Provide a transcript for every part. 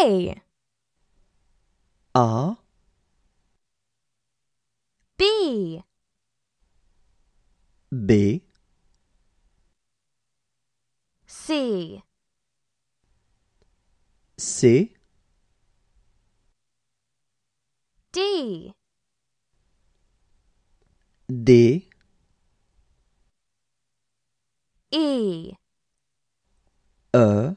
A R B B C C D D E E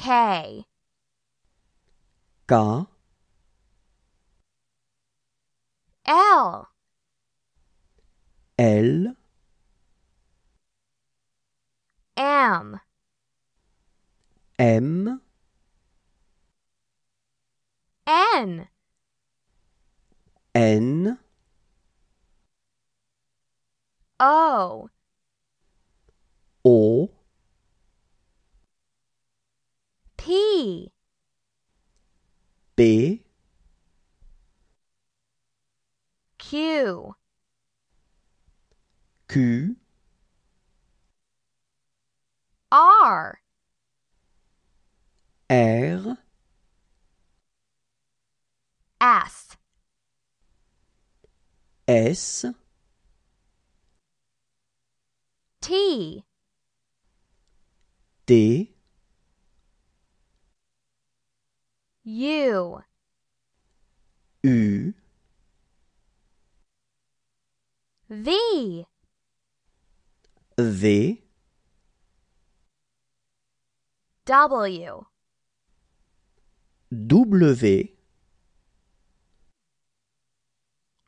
K. P B Q Q R R S S T D U U V V W W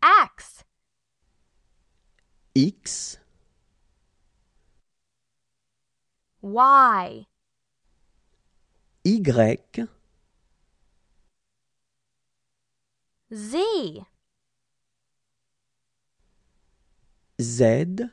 X X Y Y Z. Z